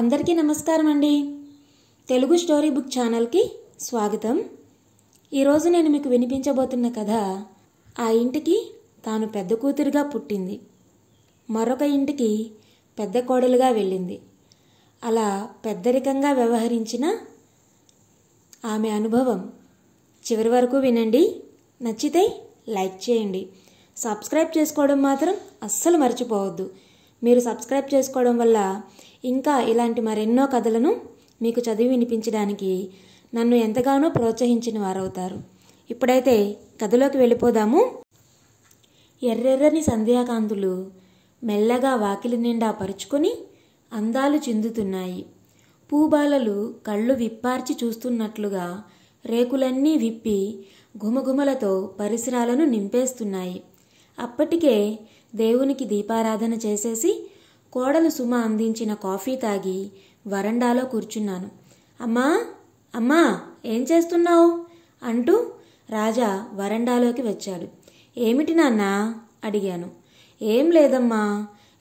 అందరికీ నమస్కారం అండి తెలుగు స్టోరీ బుక్ ఛానల్కి స్వాగతం ఈరోజు నేను మీకు వినిపించబోతున్న కథ ఆ ఇంటికి తాను పెద్ద కూతురుగా పుట్టింది మరొక ఇంటికి పెద్ద కోడలుగా వెళ్ళింది అలా పెద్దరికంగా వ్యవహరించిన ఆమె అనుభవం చివరి వరకు వినండి నచ్చితే లైక్ చేయండి సబ్స్క్రైబ్ చేసుకోవడం మాత్రం అస్సలు మర్చిపోవద్దు మీరు సబ్స్క్రైబ్ చేసుకోవడం వల్ల ఇంకా ఇలాంటి మరెన్నో కథలను మీకు చదివి వినిపించడానికి నన్ను ఎంతగానో ప్రోత్సహించిన వారవుతారు ఇప్పుడైతే కథలోకి వెళ్ళిపోదాము ఎర్రెర్రని సంధ్యాకాంతులు మెల్లగా వాకిలి నిండా పరుచుకొని అందాలు చిందుతున్నాయి పూబాలలు కళ్ళు విప్పార్చి చూస్తున్నట్లుగా రేకులన్నీ విప్పి గుమగుమలతో పరిసరాలను నింపేస్తున్నాయి అప్పటికే దేవునికి దీపారాధన చేసేసి కోడలు సుమ అందించిన కాఫీ తాగి వరండాలో కూర్చున్నాను అమ్మా అమ్మా ఏం చేస్తున్నావు అంటూ రాజా వరండాలోకి వచ్చాడు ఏమిటి నాన్న అడిగాను ఏం లేదమ్మా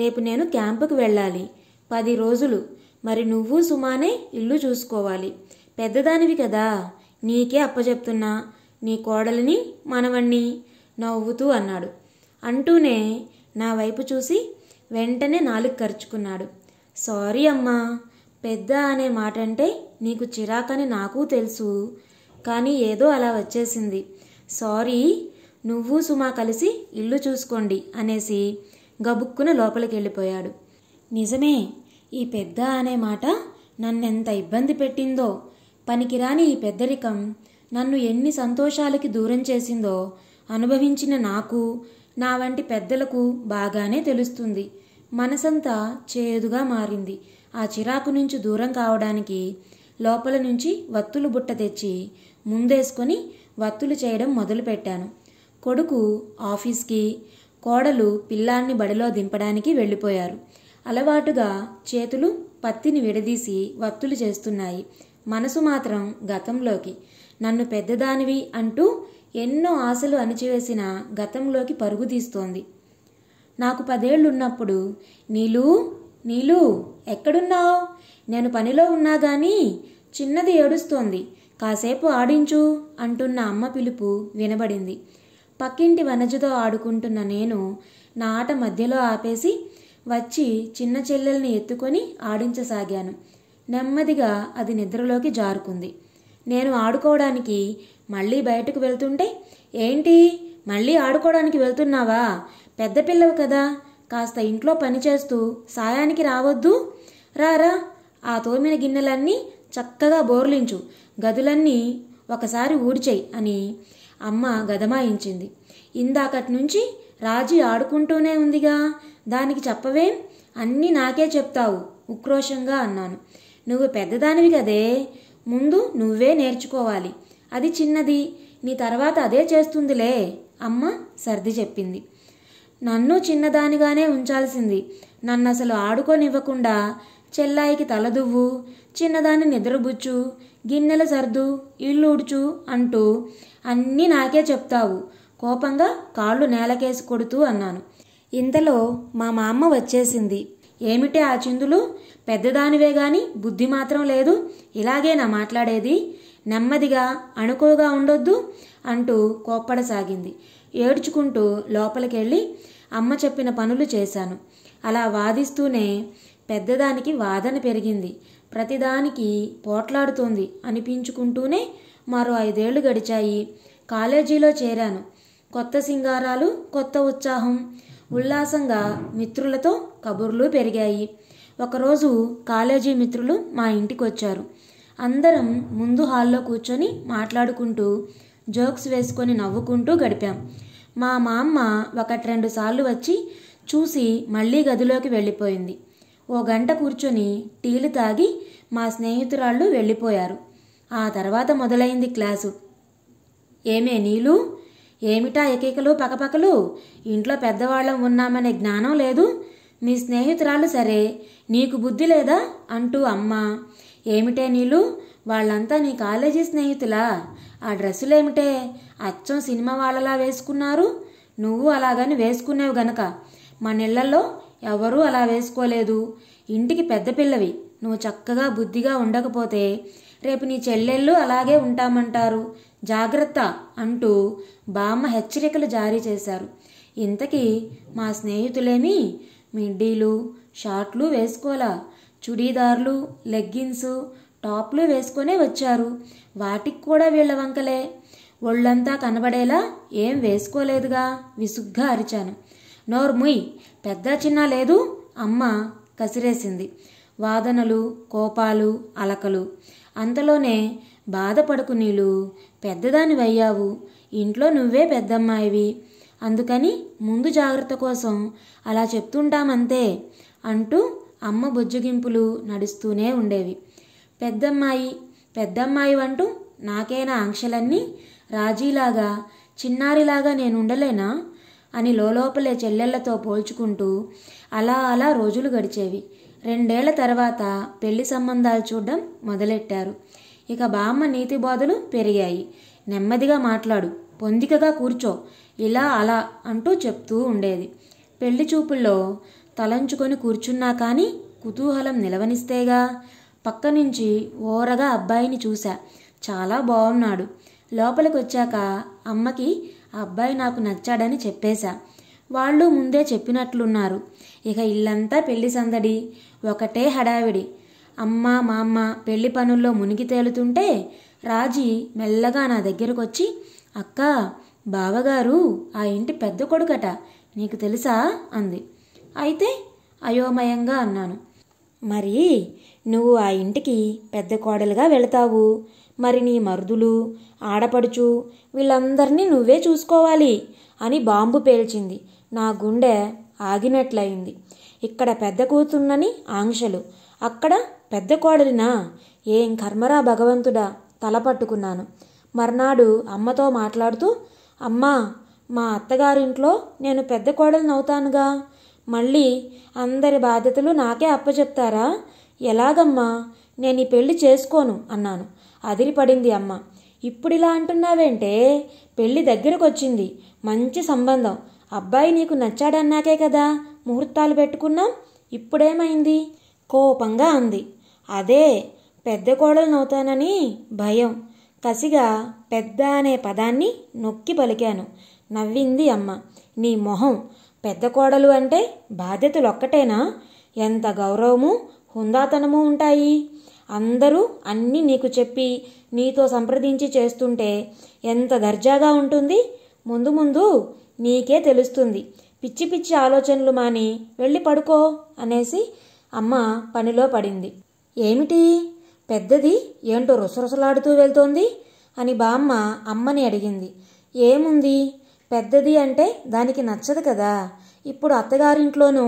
రేపు నేను క్యాంపుకు వెళ్ళాలి పది రోజులు మరి నువ్వు సుమానే ఇల్లు చూసుకోవాలి పెద్దదానివి కదా నీకే అప్పచెప్తున్నా నీ కోడలిని మనవణ్ణి నవ్వుతూ అన్నాడు అంటూనే నా వైపు చూసి వెంటనే నాలుగు ఖర్చుకున్నాడు సారీ అమ్మా పెద్ద అనే మాట అంటే నీకు చిరాకని నాకు తెలుసు కానీ ఏదో అలా వచ్చేసింది సారీ నువ్వు సుమా కలిసి ఇల్లు చూసుకోండి అనేసి గబుక్కున లోపలికి వెళ్ళిపోయాడు నిజమే ఈ పెద్ద అనే మాట నన్నెంత ఇబ్బంది పెట్టిందో పనికిరాని ఈ పెద్దరికం నన్ను ఎన్ని సంతోషాలకి దూరం చేసిందో అనుభవించిన నాకు నా వంటి పెద్దలకు బాగానే తెలుస్తుంది మనసంతా చేదుగా మారింది ఆ చిరాకు నుంచి దూరం కావడానికి లోపల నుంచి వత్తులు బుట్ట తెచ్చి ముందేసుకొని వత్తులు చేయడం మొదలుపెట్టాను కొడుకు ఆఫీస్కి కోడలు పిల్లాన్ని బడిలో దింపడానికి వెళ్ళిపోయారు అలవాటుగా చేతులు పత్తిని విడదీసి వత్తులు చేస్తున్నాయి మనసు మాత్రం గతంలోకి నన్ను పెద్దదానివి అంటూ ఎన్నో ఆశలు అణిచివేసిన గతంలోకి పరుగు తీస్తోంది నాకు ఉన్నప్పుడు నీలు నీలు ఎక్కడున్నావు నేను పనిలో ఉన్నా గాని చిన్నది ఏడుస్తోంది కాసేపు ఆడించు అంటున్న అమ్మ పిలుపు వినబడింది పక్కింటి వనజతో ఆడుకుంటున్న నేను నా ఆట మధ్యలో ఆపేసి వచ్చి చిన్న చెల్లెల్ని ఎత్తుకొని ఆడించసాగాను నెమ్మదిగా అది నిద్రలోకి జారుకుంది నేను ఆడుకోవడానికి మళ్ళీ బయటకు వెళ్తుంటే ఏంటి మళ్ళీ ఆడుకోవడానికి వెళ్తున్నావా పెద్ద పిల్లవు కదా కాస్త ఇంట్లో పనిచేస్తూ సాయానికి రావద్దు రారా ఆ తోమిన గిన్నెలన్నీ చక్కగా బోర్లించు గదులన్నీ ఒకసారి ఊడ్చేయి అని అమ్మ గదమాయించింది ఇందాకటి నుంచి రాజీ ఆడుకుంటూనే ఉందిగా దానికి చెప్పవేం అన్నీ నాకే చెప్తావు ఉక్రోషంగా అన్నాను నువ్వు పెద్దదానివి కదే ముందు నువ్వే నేర్చుకోవాలి అది చిన్నది నీ తర్వాత అదే చేస్తుందిలే అమ్మ సర్ది చెప్పింది నన్ను చిన్నదానిగానే ఉంచాల్సింది నన్ను అసలు ఆడుకోనివ్వకుండా చెల్లాయికి తలదువ్వు చిన్నదాన్ని నిద్రబుచ్చు గిన్నెల సర్దు ఇల్లు ఉడుచు అంటూ అన్నీ నాకే చెప్తావు కోపంగా కాళ్ళు నేలకేసి కొడుతూ అన్నాను ఇంతలో మా మా అమ్మ వచ్చేసింది ఏమిటే ఆ చిందులు పెద్దదానివే గాని బుద్ధి మాత్రం లేదు ఇలాగే నా మాట్లాడేది నెమ్మదిగా అణుకువగా ఉండొద్దు అంటూ కోప్పడసాగింది ఏడ్చుకుంటూ లోపలికెళ్ళి అమ్మ చెప్పిన పనులు చేశాను అలా వాదిస్తూనే పెద్దదానికి వాదన పెరిగింది ప్రతిదానికి పోట్లాడుతోంది అనిపించుకుంటూనే మరో ఐదేళ్లు గడిచాయి కాలేజీలో చేరాను కొత్త సింగారాలు కొత్త ఉత్సాహం ఉల్లాసంగా మిత్రులతో కబుర్లు పెరిగాయి ఒకరోజు కాలేజీ మిత్రులు మా ఇంటికి వచ్చారు అందరం ముందు హాల్లో కూర్చొని మాట్లాడుకుంటూ జోక్స్ వేసుకొని నవ్వుకుంటూ గడిపాం మా మా అమ్మ ఒకటి రెండు సార్లు వచ్చి చూసి మళ్ళీ గదిలోకి వెళ్ళిపోయింది ఓ గంట కూర్చొని టీలు తాగి మా స్నేహితురాళ్ళు వెళ్ళిపోయారు ఆ తర్వాత మొదలైంది క్లాసు ఏమే నీళ్ళు ఏమిటా ఏకైకలు పకపకలు ఇంట్లో పెద్దవాళ్ళం ఉన్నామనే జ్ఞానం లేదు మీ స్నేహితురాలు సరే నీకు బుద్ధి లేదా అంటూ అమ్మ ఏమిటే నీళ్ళు వాళ్ళంతా నీ కాలేజీ స్నేహితులా ఆ డ్రెస్సులు ఏమిటే అచ్చం సినిమా వాళ్ళలా వేసుకున్నారు నువ్వు అలాగని వేసుకునేవు గనక మన ఇళ్లలో ఎవరూ అలా వేసుకోలేదు ఇంటికి పెద్ద పిల్లవి నువ్వు చక్కగా బుద్ధిగా ఉండకపోతే రేపు నీ చెల్లెళ్ళు అలాగే ఉంటామంటారు జాగ్రత్త అంటూ బామ్మ హెచ్చరికలు జారీ చేశారు ఇంతకీ మా స్నేహితులేమి మిడ్డీలు షార్ట్లు వేసుకోలా చుడీదార్లు లెగ్గిన్సు టాప్లు వేసుకునే వచ్చారు వాటికి కూడా వీళ్ళ వంకలే ఒళ్ళంతా కనబడేలా ఏం వేసుకోలేదుగా విసుగ్గా అరిచాను నోర్ముయ్ పెద్ద చిన్న లేదు అమ్మ కసిరేసింది వాదనలు కోపాలు అలకలు అంతలోనే బాధపడుకు నీళ్ళు పెద్దదాని వయ్యావు ఇంట్లో నువ్వే పెద్దమ్మాయివి అందుకని ముందు జాగ్రత్త కోసం అలా చెప్తుంటామంతే అంటూ అమ్మ బుజ్జగింపులు నడుస్తూనే ఉండేవి పెద్దమ్మాయి పెద్దమ్మాయి అంటూ నాకేనా ఆంక్షలన్నీ రాజీలాగా చిన్నారిలాగా నేను ఉండలేనా అని లోపలే చెల్లెళ్లతో పోల్చుకుంటూ అలా అలా రోజులు గడిచేవి రెండేళ్ల తర్వాత పెళ్లి సంబంధాలు చూడడం మొదలెట్టారు ఇక బామ్మ నీతి బోధలు పెరిగాయి నెమ్మదిగా మాట్లాడు పొందికగా కూర్చో ఇలా అలా అంటూ చెప్తూ ఉండేది పెళ్లి చూపుల్లో తలంచుకొని కూర్చున్నా కానీ కుతూహలం నిలవనిస్తేగా పక్క నుంచి ఓరగా అబ్బాయిని చూశా చాలా బాగున్నాడు లోపలికి వచ్చాక అమ్మకి ఆ అబ్బాయి నాకు నచ్చాడని చెప్పేశా వాళ్ళు ముందే చెప్పినట్లున్నారు ఇక ఇల్లంతా పెళ్లి సందడి ఒకటే హడావిడి అమ్మ మా అమ్మ పెళ్లి పనుల్లో మునిగి తేలుతుంటే రాజీ మెల్లగా నా దగ్గరకొచ్చి అక్క బావగారు ఆ ఇంటి పెద్ద కొడుకట నీకు తెలుసా అంది అయితే అయోమయంగా అన్నాను మరి నువ్వు ఆ ఇంటికి పెద్ద కోడలుగా వెళతావు మరి నీ మరుదులు ఆడపడుచు వీళ్ళందరినీ నువ్వే చూసుకోవాలి అని బాంబు పేల్చింది నా గుండె ఆగినట్లయింది ఇక్కడ పెద్ద కూతున్నని ఆంక్షలు అక్కడ పెద్ద కోడలినా ఏం కర్మరా భగవంతుడా తల పట్టుకున్నాను మర్నాడు అమ్మతో మాట్లాడుతూ అమ్మా మా అత్తగారింట్లో నేను పెద్ద కోడలినవుతానుగా మళ్ళీ అందరి బాధ్యతలు నాకే అప్పచెప్తారా ఎలాగమ్మా నేను ఈ పెళ్లి చేసుకోను అన్నాను అదిరిపడింది అమ్మ ఇప్పుడు ఇలా అంటున్నావేంటే పెళ్లి దగ్గరకు వచ్చింది మంచి సంబంధం అబ్బాయి నీకు నచ్చాడన్నాకే కదా ముహూర్తాలు పెట్టుకున్నాం ఇప్పుడేమైంది కోపంగా అంది అదే పెద్ద కోడలనవుతానని భయం కసిగా పెద్ద అనే పదాన్ని నొక్కి పలికాను నవ్వింది అమ్మ నీ మొహం పెద్ద కోడలు అంటే బాధ్యతలు ఒక్కటేనా ఎంత గౌరవము హుందాతనము ఉంటాయి అందరూ అన్నీ నీకు చెప్పి నీతో సంప్రదించి చేస్తుంటే ఎంత దర్జాగా ఉంటుంది ముందు ముందు నీకే తెలుస్తుంది పిచ్చి పిచ్చి ఆలోచనలు మాని వెళ్ళి పడుకో అనేసి అమ్మ పనిలో పడింది ఏమిటి పెద్దది ఏంటో రుసరుసలాడుతూ వెళ్తోంది అని బామ్మ అమ్మని అడిగింది ఏముంది పెద్దది అంటే దానికి నచ్చదు కదా ఇప్పుడు అత్తగారింట్లోనూ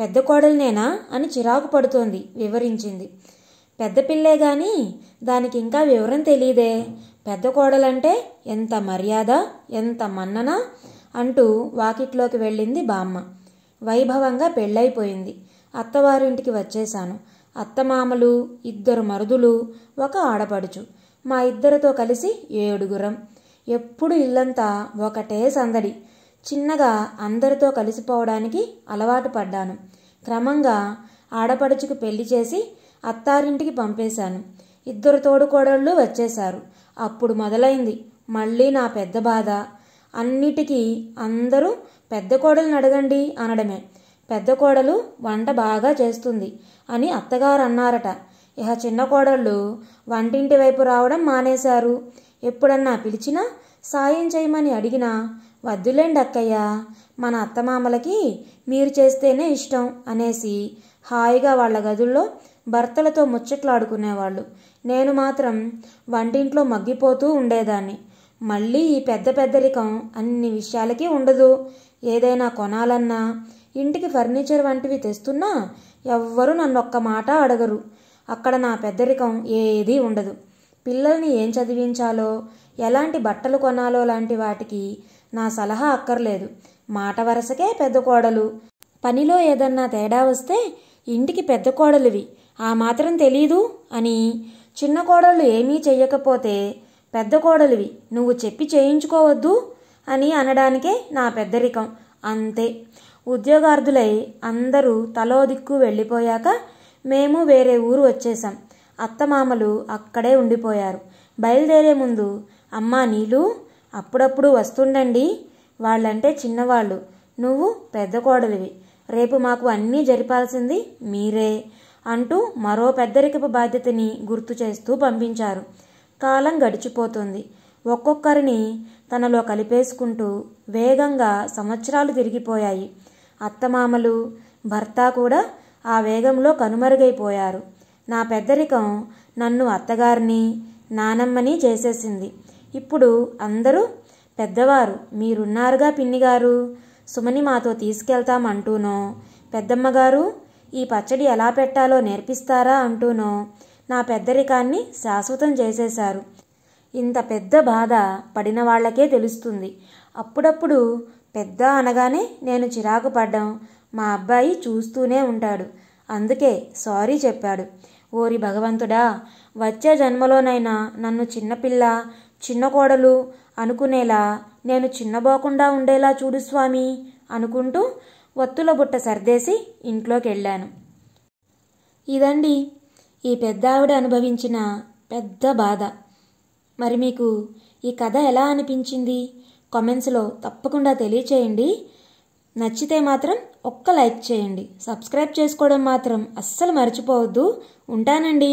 పెద్ద కోడలినేనా అని చిరాకు పడుతోంది వివరించింది పెద్ద పిల్లే గాని దానికి ఇంకా వివరం తెలియదే పెద్ద కోడలంటే ఎంత మర్యాద ఎంత మన్నన అంటూ వాకిట్లోకి వెళ్ళింది బామ్మ వైభవంగా పెళ్ళైపోయింది అత్తవారింటికి వచ్చేశాను అత్తమామలు ఇద్దరు మరుదులు ఒక ఆడపడుచు మా ఇద్దరితో కలిసి ఏడుగురం ఎప్పుడు ఇల్లంతా ఒకటే సందడి చిన్నగా అందరితో కలిసిపోవడానికి అలవాటు పడ్డాను క్రమంగా ఆడపడుచుకు పెళ్లి చేసి అత్తారింటికి పంపేశాను ఇద్దరు తోడుకోడళ్ళు వచ్చేశారు అప్పుడు మొదలైంది మళ్ళీ నా పెద్ద బాధ అన్నిటికీ అందరూ పెద్ద కోడలను అడగండి అనడమే పెద్ద కోడలు వంట బాగా చేస్తుంది అని అత్తగారు అన్నారట ఇహ చిన్న కోడళ్ళు వంటింటి వైపు రావడం మానేశారు ఎప్పుడన్నా పిలిచినా సాయం చేయమని అడిగినా వద్దులేండి అక్కయ్య మన అత్తమామలకి మీరు చేస్తేనే ఇష్టం అనేసి హాయిగా వాళ్ళ గదుల్లో భర్తలతో ముచ్చట్లాడుకునేవాళ్ళు నేను మాత్రం వంటింట్లో మగ్గిపోతూ ఉండేదాన్ని మళ్ళీ ఈ పెద్ద పెద్దరికం అన్ని విషయాలకి ఉండదు ఏదైనా కొనాలన్నా ఇంటికి ఫర్నిచర్ వంటివి తెస్తున్నా ఎవ్వరూ నన్ను ఒక్క మాట అడగరు అక్కడ నా పెద్దరికం ఏదీ ఉండదు పిల్లల్ని ఏం చదివించాలో ఎలాంటి బట్టలు కొనాలో లాంటి వాటికి నా సలహా అక్కర్లేదు మాట వరసకే పెద్ద కోడలు పనిలో ఏదన్నా తేడా వస్తే ఇంటికి పెద్ద కోడలివి ఆ మాత్రం తెలీదు అని చిన్న కోడళ్ళు ఏమీ చెయ్యకపోతే పెద్ద కోడలివి నువ్వు చెప్పి చేయించుకోవద్దు అని అనడానికే నా పెద్దరికం అంతే ఉద్యోగార్థులై అందరూ తలో దిక్కు వెళ్ళిపోయాక మేము వేరే ఊరు వచ్చేసాం అత్తమామలు అక్కడే ఉండిపోయారు బయలుదేరే ముందు అమ్మ నీళ్ళు అప్పుడప్పుడు వస్తుండండి వాళ్ళంటే చిన్నవాళ్ళు నువ్వు పెద్ద కోడలివి రేపు మాకు అన్నీ జరిపాల్సింది మీరే అంటూ మరో పెద్దరికపు బాధ్యతని గుర్తు చేస్తూ పంపించారు కాలం గడిచిపోతుంది ఒక్కొక్కరిని తనలో కలిపేసుకుంటూ వేగంగా సంవత్సరాలు తిరిగిపోయాయి అత్తమామలు భర్త కూడా ఆ వేగంలో కనుమరుగైపోయారు నా పెద్దరికం నన్ను అత్తగారిని నానమ్మని చేసేసింది ఇప్పుడు అందరూ పెద్దవారు మీరున్నారుగా పిన్నిగారు సుమని మాతో తీసుకెళ్తామంటూనో పెద్దమ్మగారు ఈ పచ్చడి ఎలా పెట్టాలో నేర్పిస్తారా అంటూనో నా పెద్దరికాన్ని శాశ్వతం చేసేశారు ఇంత పెద్ద బాధ పడిన వాళ్లకే తెలుస్తుంది అప్పుడప్పుడు పెద్ద అనగానే నేను చిరాకు పడ్డం మా అబ్బాయి చూస్తూనే ఉంటాడు అందుకే సారీ చెప్పాడు ఓరి భగవంతుడా వచ్చే జన్మలోనైనా నన్ను చిన్నపిల్ల చిన్న కోడలు అనుకునేలా నేను చిన్నబోకుండా ఉండేలా చూడు స్వామి అనుకుంటూ ఒత్తుల బుట్ట సర్దేసి ఇంట్లోకి వెళ్ళాను ఇదండి ఈ పెద్ద ఆవిడ అనుభవించిన పెద్ద బాధ మరి మీకు ఈ కథ ఎలా అనిపించింది కామెంట్స్లో తప్పకుండా తెలియచేయండి నచ్చితే మాత్రం ఒక్క లైక్ చేయండి సబ్స్క్రైబ్ చేసుకోవడం మాత్రం అస్సలు మర్చిపోవద్దు ఉంటానండి